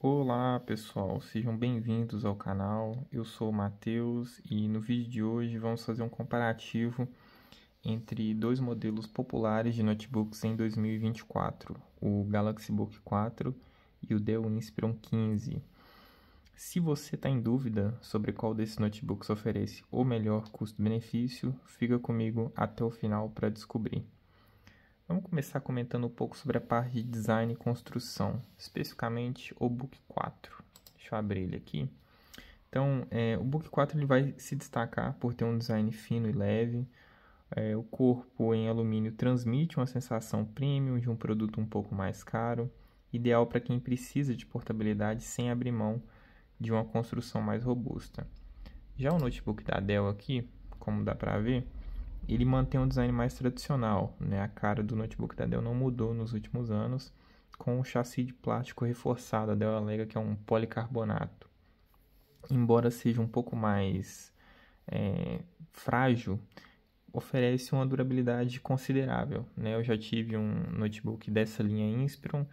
Olá pessoal, sejam bem-vindos ao canal. Eu sou o Matheus e no vídeo de hoje vamos fazer um comparativo entre dois modelos populares de notebooks em 2024, o Galaxy Book 4 e o Dell Inspiron 15. Se você está em dúvida sobre qual desses notebooks oferece o melhor custo-benefício, fica comigo até o final para descobrir. Vamos começar comentando um pouco sobre a parte de design e construção, especificamente o Book 4. Deixa eu abrir ele aqui. Então, é, o Book 4 ele vai se destacar por ter um design fino e leve. É, o corpo em alumínio transmite uma sensação premium de um produto um pouco mais caro, ideal para quem precisa de portabilidade sem abrir mão de uma construção mais robusta. Já o notebook da Dell aqui, como dá para ver, ele mantém um design mais tradicional, né? A cara do notebook da Dell não mudou nos últimos anos, com o um chassi de plástico reforçado. A Dell alega que é um policarbonato. Embora seja um pouco mais é, frágil, oferece uma durabilidade considerável, né? Eu já tive um notebook dessa linha Inspiron,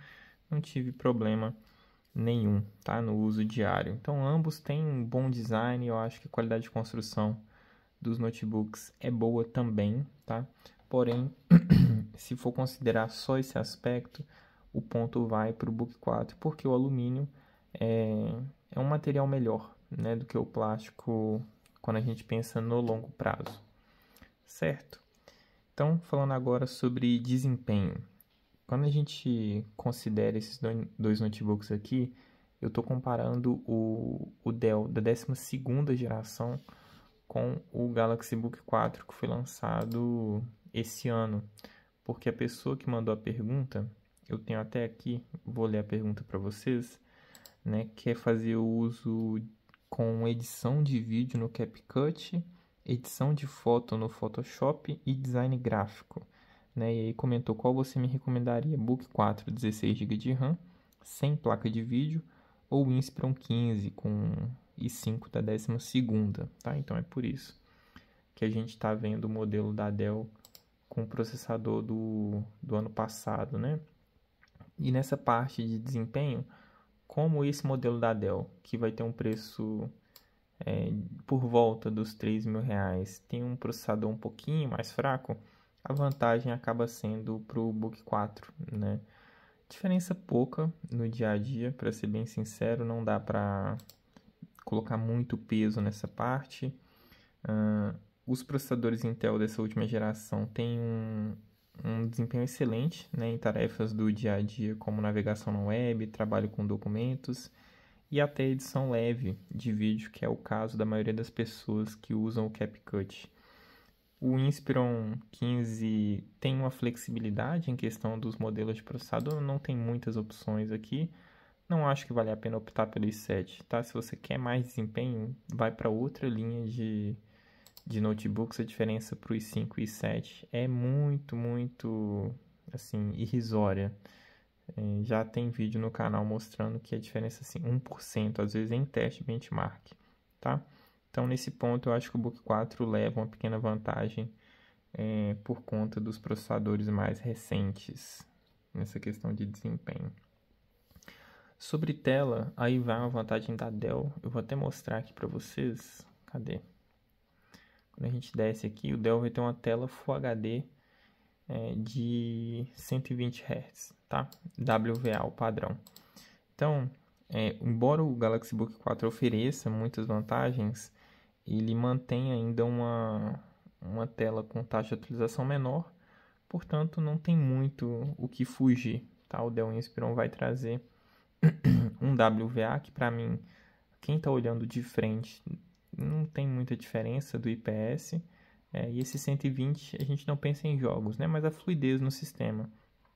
não tive problema nenhum, tá? No uso diário. Então, ambos têm um bom design, eu acho que a qualidade de construção dos notebooks é boa também, tá? Porém, se for considerar só esse aspecto, o ponto vai para o Book 4, porque o alumínio é, é um material melhor né, do que o plástico quando a gente pensa no longo prazo, certo? Então, falando agora sobre desempenho. Quando a gente considera esses dois notebooks aqui, eu estou comparando o, o Dell da 12ª geração com o Galaxy Book 4 que foi lançado esse ano, porque a pessoa que mandou a pergunta, eu tenho até aqui, vou ler a pergunta para vocês, né, quer é fazer o uso com edição de vídeo no CapCut, edição de foto no Photoshop e design gráfico. Né? E aí comentou qual você me recomendaria, Book 4 16 GB de RAM, sem placa de vídeo, ou Inspiron 15 com e 5 da 12 segunda, tá? Então é por isso que a gente está vendo o modelo da Dell com o processador do, do ano passado, né? E nessa parte de desempenho, como esse modelo da Dell, que vai ter um preço é, por volta dos 3 mil reais, tem um processador um pouquinho mais fraco, a vantagem acaba sendo para o Book 4, né? Diferença pouca no dia a dia, para ser bem sincero, não dá para colocar muito peso nessa parte. Uh, os processadores Intel dessa última geração têm um, um desempenho excelente né, em tarefas do dia a dia, como navegação na web, trabalho com documentos e até edição leve de vídeo, que é o caso da maioria das pessoas que usam o CapCut. O Inspiron 15 tem uma flexibilidade em questão dos modelos de processador, não tem muitas opções aqui, não acho que vale a pena optar pelo i7, tá? Se você quer mais desempenho, vai para outra linha de, de notebooks. A diferença para o i5 e i7 é muito, muito, assim, irrisória. É, já tem vídeo no canal mostrando que a diferença, assim, 1%, às vezes em teste benchmark, tá? Então, nesse ponto, eu acho que o Book 4 leva uma pequena vantagem é, por conta dos processadores mais recentes nessa questão de desempenho. Sobre tela, aí vai uma vantagem da Dell. Eu vou até mostrar aqui para vocês. Cadê? Quando a gente desce aqui, o Dell vai ter uma tela Full HD é, de 120 Hz, tá? WVA, o padrão. Então, é, embora o Galaxy Book 4 ofereça muitas vantagens, ele mantém ainda uma, uma tela com taxa de atualização menor, portanto, não tem muito o que fugir, tá? O Dell Inspiron vai trazer um WVA, que para mim, quem está olhando de frente, não tem muita diferença do IPS. É, e esse 120 a gente não pensa em jogos, né? Mas a fluidez no sistema.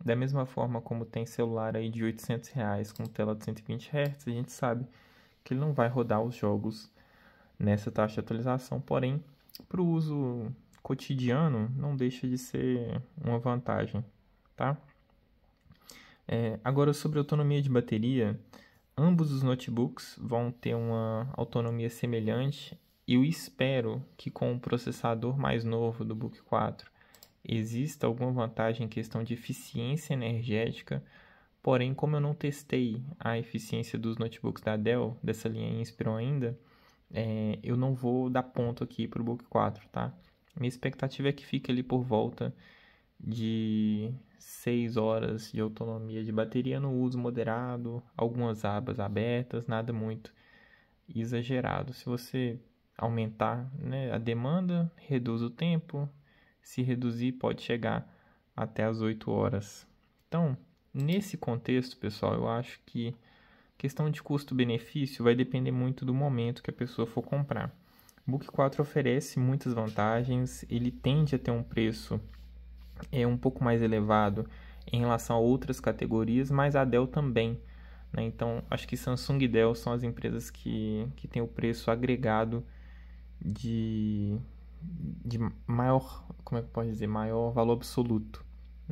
Da mesma forma como tem celular aí de 800 reais com tela de 120 Hz, a gente sabe que ele não vai rodar os jogos nessa taxa de atualização. Porém, para o uso cotidiano, não deixa de ser uma vantagem, tá? É, agora, sobre autonomia de bateria, ambos os notebooks vão ter uma autonomia semelhante. Eu espero que com o processador mais novo do Book 4 exista alguma vantagem em questão de eficiência energética. Porém, como eu não testei a eficiência dos notebooks da Dell, dessa linha Inspiron ainda, é, eu não vou dar ponto aqui para o Book 4, tá? Minha expectativa é que fique ali por volta de 6 horas de autonomia de bateria no uso moderado, algumas abas abertas, nada muito exagerado. Se você aumentar né, a demanda, reduz o tempo, se reduzir, pode chegar até as 8 horas. Então, nesse contexto, pessoal, eu acho que questão de custo-benefício vai depender muito do momento que a pessoa for comprar. Book 4 oferece muitas vantagens, ele tende a ter um preço é um pouco mais elevado em relação a outras categorias, mas a Dell também. Né? Então, acho que Samsung e Dell são as empresas que, que têm o preço agregado de, de maior, como é que pode dizer, maior valor absoluto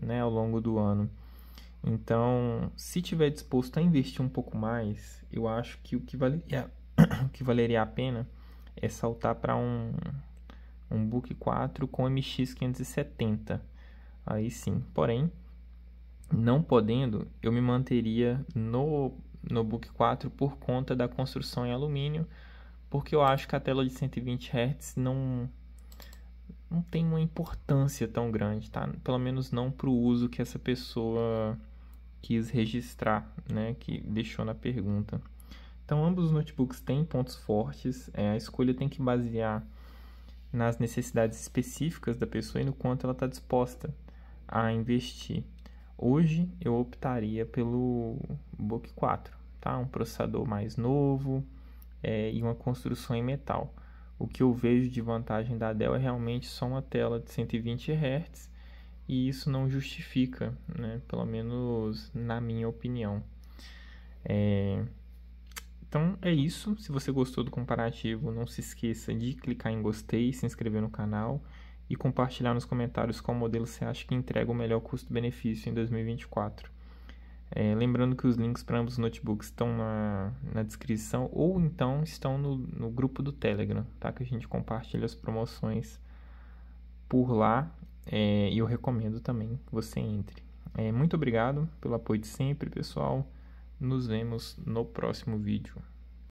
né? ao longo do ano. Então, se tiver disposto a investir um pouco mais, eu acho que o que valeria, é, o que valeria a pena é saltar para um, um Book 4 com MX570 aí sim. Porém, não podendo, eu me manteria no, notebook 4 por conta da construção em alumínio, porque eu acho que a tela de 120 Hz não, não tem uma importância tão grande, tá? Pelo menos não para o uso que essa pessoa quis registrar, né? Que deixou na pergunta. Então, ambos os notebooks têm pontos fortes. É, a escolha tem que basear nas necessidades específicas da pessoa e no quanto ela está disposta a investir. Hoje eu optaria pelo Book 4, tá? Um processador mais novo é, e uma construção em metal. O que eu vejo de vantagem da Dell é realmente só uma tela de 120 Hz e isso não justifica, né? Pelo menos na minha opinião. É... Então é isso. Se você gostou do comparativo, não se esqueça de clicar em gostei, se inscrever no canal e compartilhar nos comentários qual modelo você acha que entrega o melhor custo-benefício em 2024. É, lembrando que os links para ambos os notebooks estão na, na descrição ou então estão no, no grupo do Telegram, tá? Que a gente compartilha as promoções por lá é, e eu recomendo também que você entre. É, muito obrigado pelo apoio de sempre, pessoal. Nos vemos no próximo vídeo.